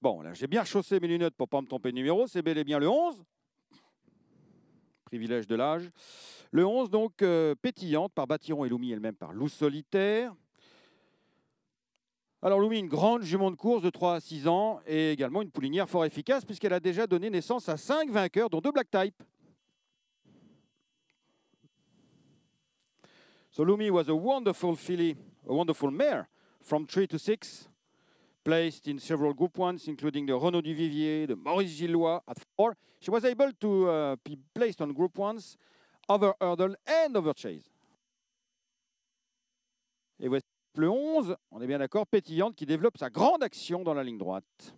Bon, là, j'ai bien chaussé mes lunettes pour ne pas me tromper de numéro. C'est bel et bien le 11. Privilège de l'âge. Le 11, donc, euh, pétillante par Batiron et Loumi, elle-même par Loup Solitaire. Alors Loumi, une grande jument de course de 3 à 6 ans et également une poulinière fort efficace puisqu'elle a déjà donné naissance à 5 vainqueurs, dont deux Black Type. So Lumi was a wonderful filly, a wonderful mare from 3 to 6 placed in several Group ones, including the Renault du Vivier, the Maurice Gillois at She was able to uh, be placed on Group 1 over hurdle and over chase. Et voici le 11, on est bien d'accord, pétillante, qui développe sa grande action dans la ligne droite.